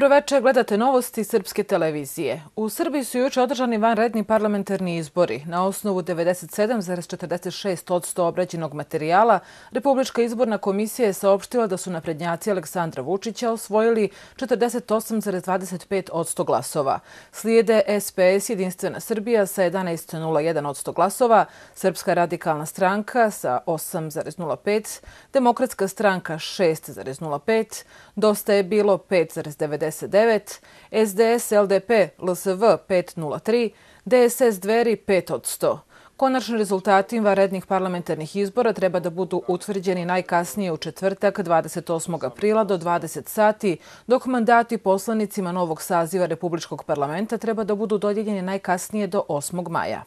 Dobro večer, gledate novosti Srpske televizije. U Srbiji su juče održani vanredni parlamentarni izbori. Na osnovu 97,46 od 100 obrađenog materijala, Republička izborna komisija je saopštila da su naprednjaci Aleksandra Vučića osvojili 48,25 od 100 glasova. Slijede SPS Jedinstvena Srbija sa 11,01 od 100 glasova, Srpska radikalna stranka sa 8,05, Demokratska stranka 6,05, Dosta je bilo 5,9, 59, SDS LDP LSV 503, DSS Dveri 5 od 100. Konačni rezultati varednih parlamentarnih izbora treba da budu utvrđeni najkasnije u četvrtak 28. aprila do 20 sati, dok mandati poslanicima novog saziva Republičkog parlamenta treba da budu dodjeljeni najkasnije do 8. maja.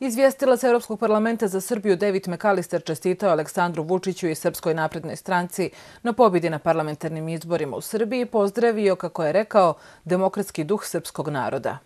Izvjestilac Europskog parlamenta za Srbiju David McAllister čestitao Aleksandru Vučiću i Srpskoj naprednoj stranci na pobjedi na parlamentarnim izborima u Srbiji i pozdravio, kako je rekao, demokratski duh srpskog naroda.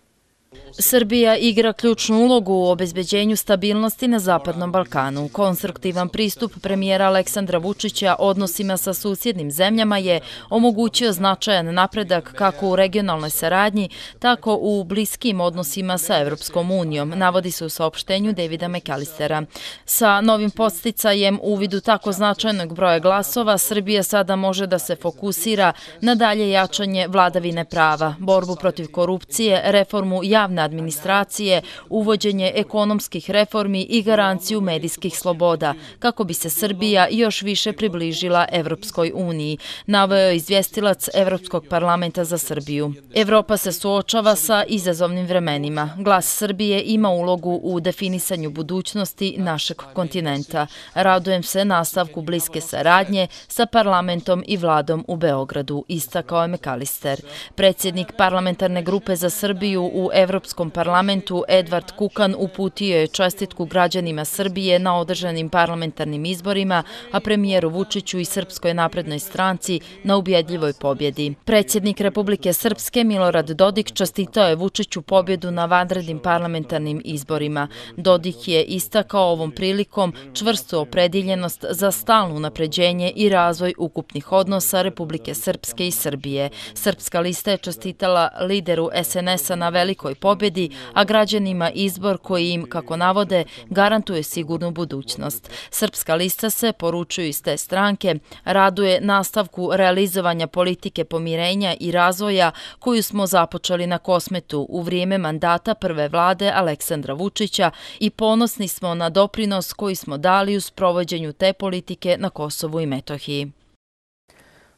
Srbija igra ključnu ulogu u obezbeđenju stabilnosti na Zapadnom Balkanu. Konstruktivan pristup premijera Aleksandra Vučića odnosima sa susjednim zemljama je omogućio značajan napredak kako u regionalnoj saradnji, tako u bliskim odnosima sa Evropskom unijom, navodi se u saopštenju Davida McAllistera. Sa novim posticajem u vidu tako značajnog broja glasova, Srbija sada može da se fokusira na dalje jačanje vladavine prava, borbu protiv korupcije, reformu javnosti, javne administracije, uvođenje ekonomskih reformi i garanciju medijskih sloboda, kako bi se Srbija još više približila Evropskoj uniji, navio je izvjestilac Evropskog parlamenta za Srbiju. Evropa se suočava sa izazovnim vremenima. Glas Srbije ima ulogu u definisanju budućnosti našeg kontinenta. Radujem se nastavku bliske saradnje sa parlamentom i vladom u Beogradu, istakao je Mekalister. Predsjednik parlamentarne grupe za Srbiju u Evropskoj Evropskom parlamentu Edvard Kukan uputio je čestitku građanima Srbije na održanim parlamentarnim izborima, a premijeru Vučiću i Srpskoj naprednoj stranci na ubjedljivoj pobjedi. Predsjednik Republike Srpske Milorad Dodik čestitao je Vučiću pobjedu na vanrednim parlamentarnim izborima. Dodik je istakao ovom prilikom čvrstu opredjeljenost za stalno napređenje i razvoj ukupnih odnosa Republike Srpske i Srbije. Srpska lista je čestitala lideru SNS-a na velikoj pobjedi, a građanima izbor koji im, kako navode, garantuje sigurnu budućnost. Srpska lista se, poručuju iz te stranke, raduje nastavku realizovanja politike pomirenja i razvoja koju smo započeli na kosmetu u vrijeme mandata prve vlade Aleksandra Vučića i ponosni smo na doprinos koji smo dali u sprovođenju te politike na Kosovu i Metohiji.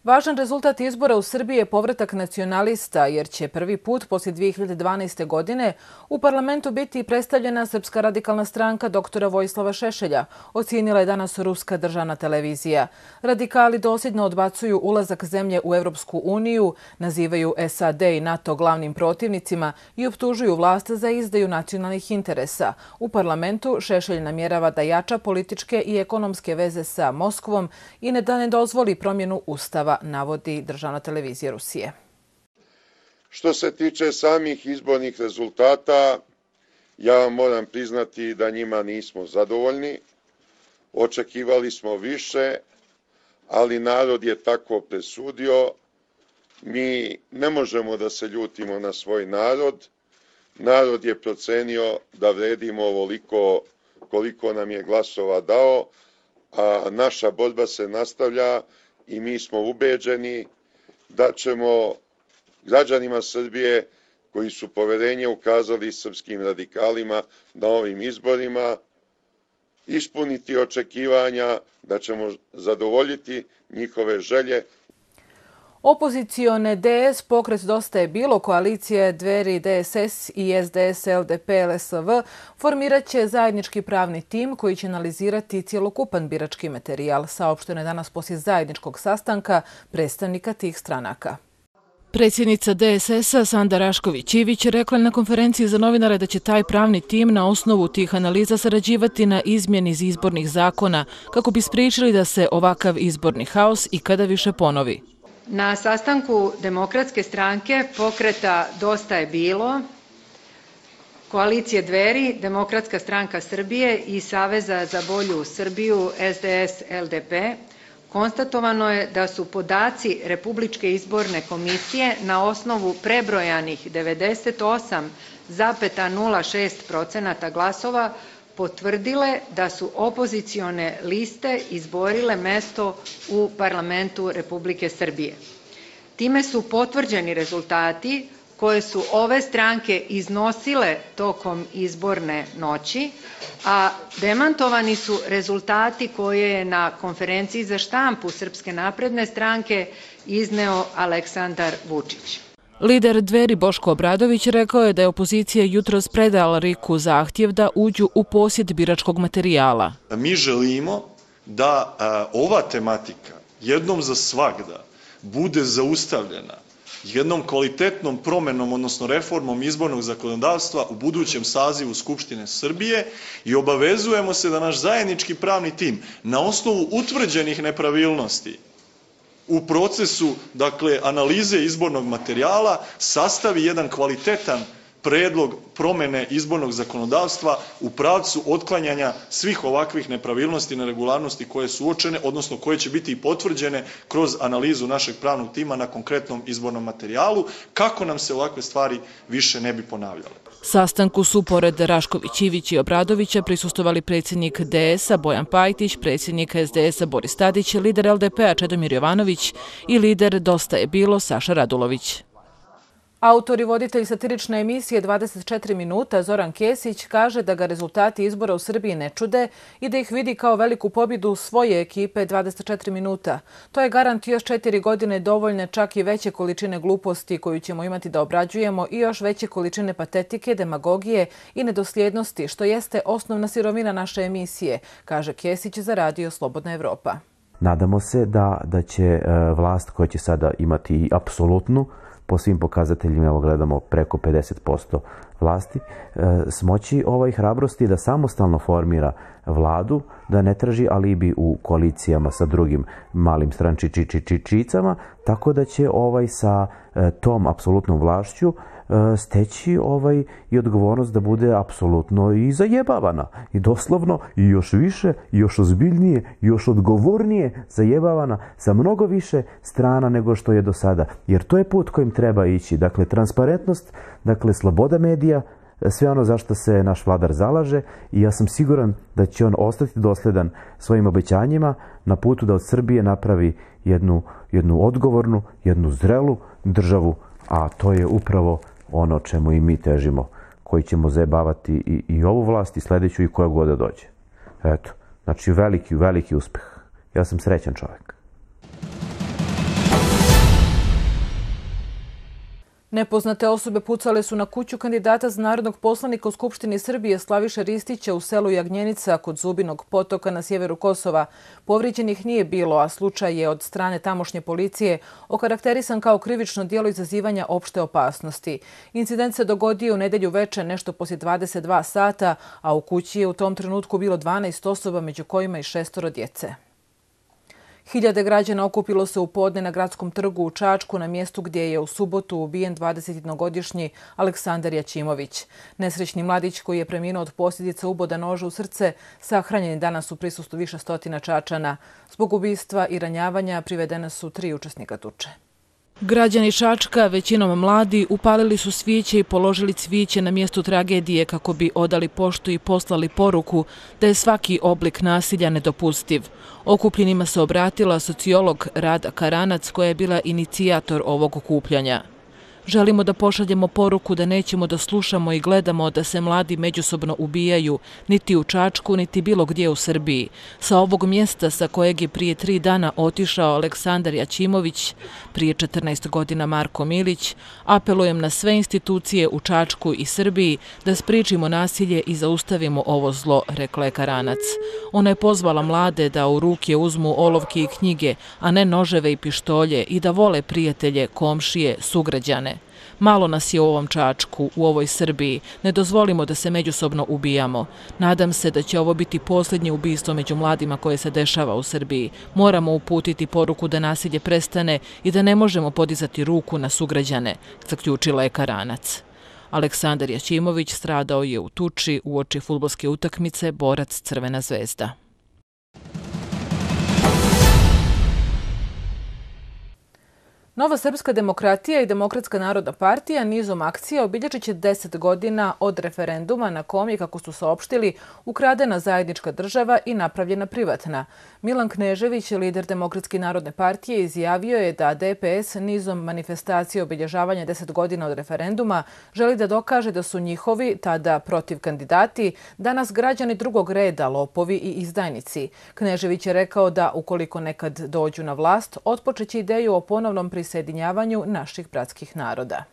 Važan rezultat izbora u Srbiji je povratak nacionalista, jer će prvi put poslije 2012. godine u parlamentu biti predstavljena Srpska radikalna stranka doktora Vojslava Šešelja, ocijenila je danas Ruska državna televizija. Radikali dosjedno odbacuju ulazak zemlje u Evropsku uniju, nazivaju SAD i NATO glavnim protivnicima i optužuju vlast za izdaju nacionalnih interesa. U parlamentu Šešelj namjerava da jača političke i ekonomske veze sa Moskvom i ne da ne dozvoli promjenu ustava. Kijeva, navodi državna televizija Rusije. Što se tiče samih izbornih rezultata, ja vam moram priznati da njima nismo zadovoljni. Očekivali smo više, ali narod je tako presudio. Mi ne možemo da se ljutimo na svoj narod. Narod je procenio da vredimo ovoliko koliko nam je glasova dao, a naša borba se nastavlja i mi smo ubeđeni da ćemo građanima Srbije koji su poverenje ukazali srpskim radikalima na ovim izborima ispuniti očekivanja da ćemo zadovoljiti njihove želje Opozicione DS pokret dosta je bilo, koalicije Dveri DSS i SDS LDP LSV formirat će zajednički pravni tim koji će analizirati cijelokupan birački materijal, saopšteno je danas poslije zajedničkog sastanka predstavnika tih stranaka. Predsjednica DSS-a Sanda Rašković-Ivić rekla na konferenciji za novinare da će taj pravni tim na osnovu tih analiza sarađivati na izmjeni iz izbornih zakona kako bi spričili da se ovakav izborni haos ikada više ponovi. Na sastanku demokratske stranke pokreta dosta je bilo. Koalicije Dveri, Demokratska stranka Srbije i Saveza za bolju Srbiju SDS-LDP konstatovano je da su podaci Republičke izborne komisije na osnovu prebrojanih 98,06% glasova potvrdile da su opozicione liste izborile mesto u parlamentu Republike Srbije. Time su potvrđeni rezultati koje su ove stranke iznosile tokom izborne noći, a demantovani su rezultati koje je na konferenciji za štampu Srpske napredne stranke izneo Aleksandar Vučić. Lider Dveri Boško Obradović rekao je da je opozicija jutro spredala Riku zahtjev da uđu u posjed biračkog materijala. Mi želimo da ova tematika jednom za svakda bude zaustavljena jednom kvalitetnom promenom, odnosno reformom izbornog zakonodavstva u budućem sazivu Skupštine Srbije i obavezujemo se da naš zajednički pravni tim na osnovu utvrđenih nepravilnosti u procesu dakle analize izbornog materijala sastavi jedan kvalitetan predlog promjene izbornog zakonodavstva u pravcu otklanjanja svih ovakvih nepravilnosti i neregularnosti koje su uočene, odnosno koje će biti i potvrđene kroz analizu našeg pravnog tima na konkretnom izbornom materijalu, kako nam se ovakve stvari više ne bi ponavljale. Sastanku su pored Rašković, Ivić i Obradovića prisustovali predsjednik DS-a Bojan Pajtić, predsjednik SDS-a Boris Tadić, lider LDP-a Čedomir Jovanović i lider Dosta je bilo Saša Radulović. Autor i voditelj satirične emisije 24 minuta Zoran Kesić kaže da ga rezultati izbora u Srbiji ne čude i da ih vidi kao veliku pobjedu svoje ekipe 24 minuta. To je garant još četiri godine dovoljne čak i veće količine gluposti koju ćemo imati da obrađujemo i još veće količine patetike, demagogije i nedosljednosti, što jeste osnovna sirovina naše emisije, kaže Kesić za radio Slobodna Evropa. Nadamo se da, da će e, vlast koja će sada imati apsolutnu po svim pokazateljima evo gledamo preko 50% vlasti e, smoći ovaj hrabrosti da samostalno formira vladu, da ne traži alibi u koalicijama sa drugim malim strančičičičicama, tako da će ovaj sa e, tom apsolutnom vlašću e, steći ovaj i odgovornost da bude apsolutno i zajebavana i doslovno i još više i još ozbiljnije i još odgovornije zajebavana sa mnogo više strana nego što je do sada jer to je put kojim treba ići dakle transparentnost dakle sloboda medija, sve ono zašto se naš vladar zalaže i ja sam siguran da će on ostati dosledan svojim obećanjima na putu da od Srbije napravi jednu, jednu odgovornu, jednu zrelu državu, a to je upravo ono čemu i mi težimo, koji ćemo zajebavati i, i ovu vlast i sljedeću i koja god da dođe. Eto, znači veliki, veliki uspjeh. Ja sam srećan čovjek. Nepoznate osobe pucale su na kuću kandidata za narodnog poslanika u Skupštini Srbije Slaviša Ristića u selu Jagnjenica kod Zubinog potoka na sjeveru Kosova. Povriđenih nije bilo, a slučaj je od strane tamošnje policije okarakterisan kao krivično dijelo izazivanja opšte opasnosti. Incident se dogodio u nedelju večer nešto poslije 22 sata, a u kući je u tom trenutku bilo 12 osoba među kojima i šestoro djece. Hiljade građana okupilo se u podne na gradskom trgu u Čačku na mjestu gdje je u subotu ubijen 21-godišnji Aleksandar Jačimović. Nesrećni mladić koji je preminuo od posljedica uboda noža u srce sahranjen je danas u prisustu više stotina Čačana. Zbog ubistva i ranjavanja privedene su tri učesnika tuče. Građani Šačka, većinom mladi, upalili su svijeće i položili cvijeće na mjestu tragedije kako bi odali poštu i poslali poruku da je svaki oblik nasilja nedopustiv. Okupljenima se obratila sociolog Rada Karanac koja je bila inicijator ovog okupljanja. Želimo da pošaljemo poruku da nećemo da slušamo i gledamo da se mladi međusobno ubijaju, niti u Čačku, niti bilo gdje u Srbiji. Sa ovog mjesta sa kojeg je prije tri dana otišao Aleksandar Jačimović, prije 14 godina Marko Milić, apelujem na sve institucije u Čačku i Srbiji da spričimo nasilje i zaustavimo ovo zlo, rekla je Karanac. Ona je pozvala mlade da u ruke uzmu olovke i knjige, a ne noževe i pištolje i da vole prijatelje, komšije, sugrađane. Malo nas je u ovom čačku, u ovoj Srbiji. Ne dozvolimo da se međusobno ubijamo. Nadam se da će ovo biti posljednje ubijstvo među mladima koje se dešava u Srbiji. Moramo uputiti poruku da nasilje prestane i da ne možemo podizati ruku na sugrađane, zaključila je Karanac. Aleksandar Jaćimović stradao je u tuči u oči futbolske utakmice Borac Crvena zvezda. Nova srpska demokratija i Demokratska narodna partija nizom akcija obilječit će 10 godina od referenduma na kom je, kako su saopštili, ukradena zajednička država i napravljena privatna. Milan Knežević, lider Demokratske narodne partije, izjavio je da DPS nizom manifestacije obilježavanja 10 godina od referenduma želi da dokaže da su njihovi, tada protiv kandidati, danas građani drugog reda, lopovi i izdajnici. Knežević je rekao da ukoliko nekad dođu na vlast, otpočeće ideju o ponovnom pristupu prisjedinjavanju naših bratskih naroda.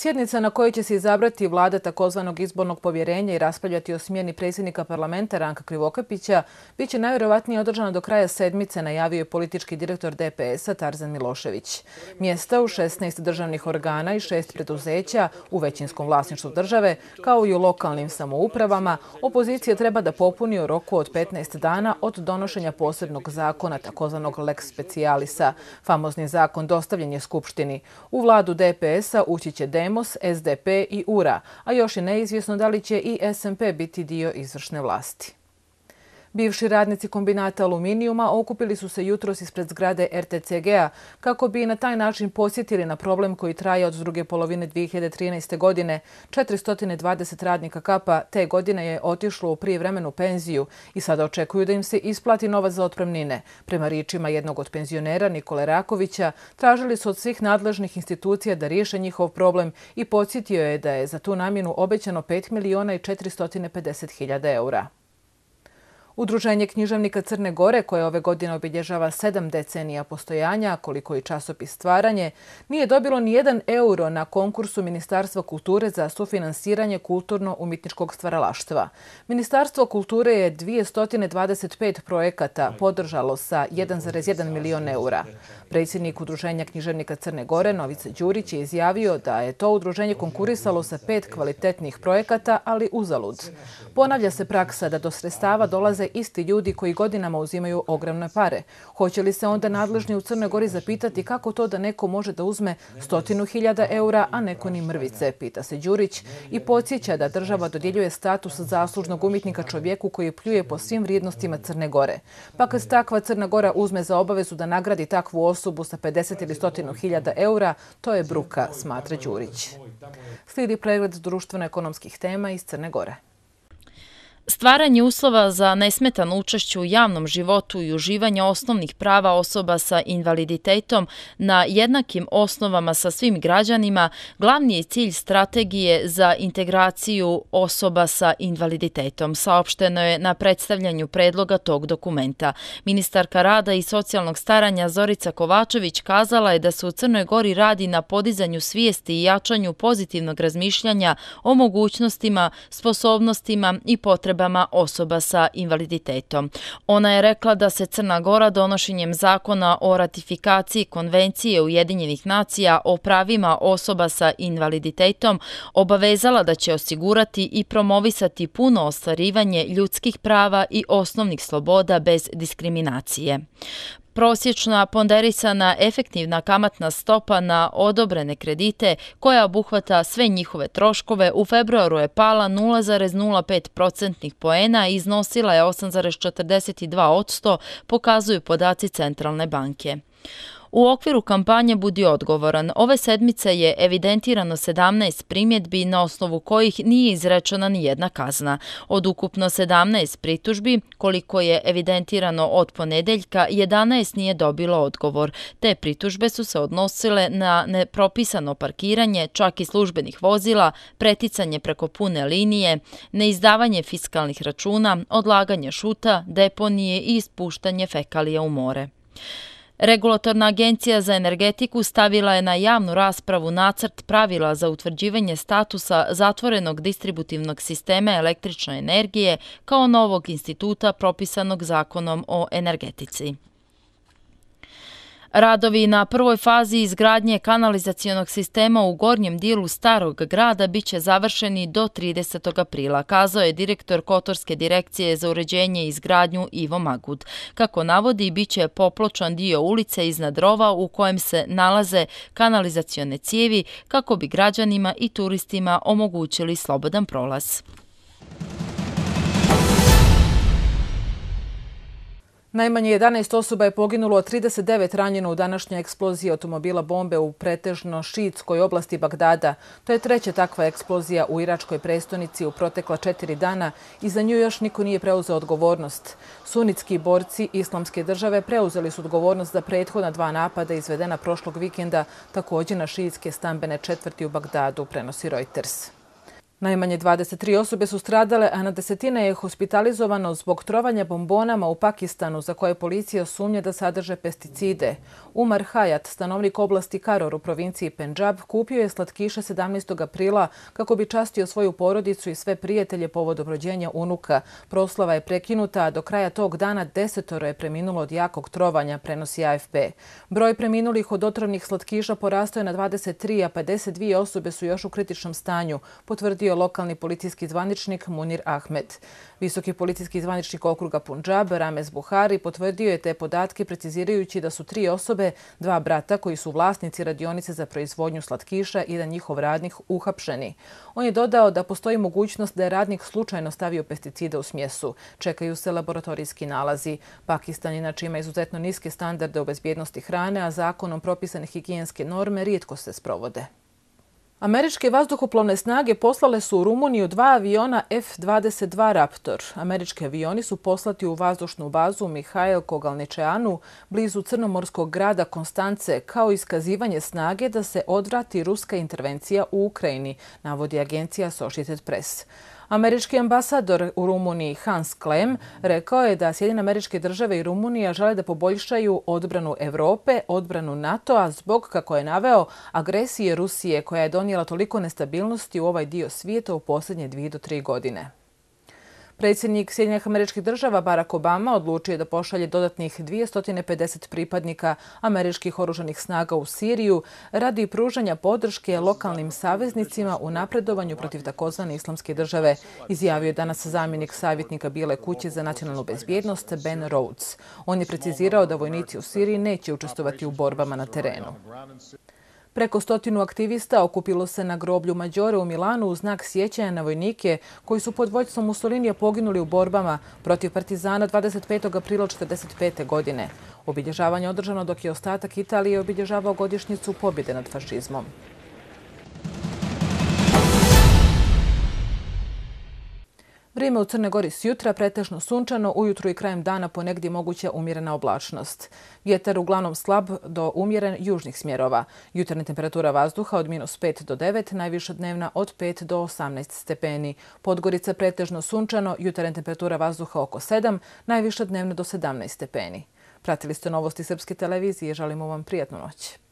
Sjednica na kojoj će se izabrati vlada takozvanog izbornog povjerenja i raspaljati o smjeni predsjednika parlamenta Ranka Krivokapića bit će najvjerovatnije održana do kraja sedmice, najavio je politički direktor DPS-a Tarzan Milošević. Mjesta u 16 državnih organa i šest preduzeća u većinskom vlasništvu države, kao i u lokalnim samoupravama, opozicija treba da popuni u roku od 15 dana od donošenja posebnog zakona takozvanog Lex Specialisa. Famozni zakon dostavljen Skupštini. U vladu DPS-a ući će DPS Demos, SDP i URA, a još je neizvjesno da li će i SMP biti dio izvršne vlasti. Bivši radnici kombinata aluminijuma okupili su se jutros ispred zgrade RTCG-a kako bi na taj način posjetili na problem koji traje od druge polovine 2013. godine. 420 radnika kapa te godine je otišlo u prijevremenu penziju i sada očekuju da im se isplati novac za otpremnine. Prema ričima jednog od penzionera Nikole Rakovića, tražili su od svih nadležnih institucija da riješe njihov problem i podsjetio je da je za tu namjenu obećano 5 miliona i 450 hiljada eura. Udruženje književnika Crne Gore, koje ove godine obilježava sedam decenija postojanja, koliko i časopis stvaranje, nije dobilo ni jedan euro na konkursu Ministarstva kulture za sufinansiranje kulturno-umjetničkog stvaralaštva. Ministarstvo kulture je 225 projekata podržalo sa 1,1 milion eura. Predsjednik Udruženja književnika Crne Gore, Novica Đurić, je izjavio da je to udruženje konkurisalo sa pet kvalitetnih projekata, ali uzalud. Ponavlja se praksa da do sredstava dolaze isti ljudi koji godinama uzimaju ogromne pare. Hoće li se onda nadležni u Crnoj Gori zapitati kako to da neko može da uzme stotinu hiljada eura, a neko ni mrvice, pita se Đurić i podsjeća da država dodjeljuje status zaslužnog umjetnika čovjeku koji pljuje po svim vrijednostima Crne Gore. Pa kad takva Crna Gora uzme za obavezu da nagradi takvu osobu sa 50 ili stotinu hiljada eura, to je bruka, smatra Đurić. Slidi pregled društveno-ekonomskih tema iz Crne Gore. Stvaranje uslova za nesmetan učešću u javnom životu i uživanje osnovnih prava osoba sa invaliditetom na jednakim osnovama sa svim građanima glavni je cilj strategije za integraciju osoba sa invaliditetom. Saopšteno je na predstavljanju predloga tog dokumenta. Ministarka rada i socijalnog staranja Zorica Kovačević kazala je da se u Crnoj Gori radi na podizanju svijesti i jačanju pozitivnog razmišljanja o mogućnostima, sposobnostima i potrebnostima potrebama osoba sa invaliditetom. Ona je rekla da se Crna Gora donošenjem zakona o ratifikaciji Konvencije Ujedinjenih nacija o pravima osoba sa invaliditetom obavezala da će osigurati i promovisati puno ostvarivanje ljudskih prava i osnovnih sloboda bez diskriminacije. Prosječna ponderisana efektivna kamatna stopa na odobrene kredite koja obuhvata sve njihove troškove u februaru je pala 0,05 procentnih poena i iznosila je 8,42 odsto, pokazuju podaci Centralne banke. U okviru kampanje Budi odgovoran, ove sedmice je evidentirano 17 primjedbi na osnovu kojih nije izrečena ni jedna kazna. Od ukupno 17 pritužbi, koliko je evidentirano od ponedeljka, 11 nije dobilo odgovor. Te pritužbe su se odnosile na nepropisano parkiranje, čak i službenih vozila, preticanje preko pune linije, neizdavanje fiskalnih računa, odlaganje šuta, deponije i ispuštanje fekalija u more. Regulatorna agencija za energetiku stavila je na javnu raspravu nacrt pravila za utvrđivanje statusa zatvorenog distributivnog sistema električne energije kao novog instituta propisanog zakonom o energetici. Radovi na prvoj fazi izgradnje kanalizacijonog sistema u gornjem dijelu starog grada biće završeni do 30. aprila, kazao je direktor Kotorske direkcije za uređenje i izgradnju Ivo Magud. Kako navodi, biće popločan dio ulice iznad rova u kojem se nalaze kanalizacijone cijevi kako bi građanima i turistima omogućili slobodan prolaz. Najmanje 11 osoba je poginulo, a 39 ranjeno u današnje eksplozije automobila bombe u pretežno Šiitskoj oblasti Bagdada. To je treća takva eksplozija u Iračkoj prestonici u protekla četiri dana i za nju još niko nije preuzeo odgovornost. Sunitski borci islamske države preuzeli su odgovornost za prethodna dva napada izvedena prošlog vikenda također na Šiitske stambene četvrti u Bagdadu, prenosi Reuters. Najmanje 23 osobe su stradale, a na desetine je hospitalizovano zbog trovanja bombonama u Pakistanu za koje policija sumnja da sadrže pesticide. Umar Hayat, stanovnik oblasti Karor u provinciji Penjab, kupio je slatkiše 17. aprila kako bi častio svoju porodicu i sve prijatelje povodom rođenja unuka. Proslava je prekinuta, a do kraja tog dana desetoro je preminulo od jakog trovanja, prenosi AFP. Broj preminulih od otrovnih slatkiša porastoje na 23, a 52 osobe su još u kritičnom stanju, potvrdio izjavio lokalni policijski zvaničnik Munir Ahmed. Visoki policijski zvaničnik okruga Punjab, Rames Buhari, potvrdio je te podatke precizirajući da su tri osobe, dva brata koji su vlasnici radionice za proizvodnju slatkiša i da njihov radnik uhapšeni. On je dodao da postoji mogućnost da je radnik slučajno stavio pesticide u smjesu. Čekaju se laboratorijski nalazi. Pakistan inače ima izuzetno niske standarde u bezbjednosti hrane, a zakonom propisane higijenske norme rijetko se sprovode. Američke vazduhoplovne snage poslale su u Rumuniju dva aviona F-22 Raptor. Američki avioni su poslati u vazdušnu bazu Mihajl Kogalničeanu blizu crnomorskog grada Konstance kao iskazivanje snage da se odvrati ruska intervencija u Ukrajini, navodi agencija Associated Press. Američki ambasador u Rumuniji Hans Klem rekao je da Sjedine američke države i Rumunija žele da poboljšaju odbranu Evrope, odbranu NATO-a zbog, kako je naveo, agresije Rusije koja je donijela toliko nestabilnosti u ovaj dio svijeta u posljednje dvije do tri godine. Predsjednik Sjedinjeg američkih država Barack Obama odlučio da pošalje dodatnih 250 pripadnika američkih oružanih snaga u Siriju radi pružanja podrške lokalnim saveznicima u napredovanju protiv takozvane islamske države, izjavio je danas zamjenik savjetnika Bile kuće za nacionalnu bezbjednost Ben Rhodes. On je precizirao da vojnici u Siriji neće učestovati u borbama na terenu. Preko stotinu aktivista okupilo se na groblju Mađore u Milanu u znak sjećaja na vojnike koji su pod vojstvom Mussolinije poginuli u borbama protiv Partizana 25. aprila 1945. godine. Obilježavanje održano dok je ostatak Italije obilježavao godišnjicu pobjede nad fašizmom. Vrijeme u Crne Gori s jutra pretežno sunčano, ujutru i krajem dana ponegdje moguća umjerena oblačnost. Vjetar uglavnom slab do umjeren južnih smjerova. Jutarna temperatura vazduha od minus 5 do 9, najviša dnevna od 5 do 18 stepeni. Podgorica pretežno sunčano, jutarna temperatura vazduha oko 7, najviša dnevna do 17 stepeni. Pratili ste novosti Srpske televizije, želimo vam prijatnu noć.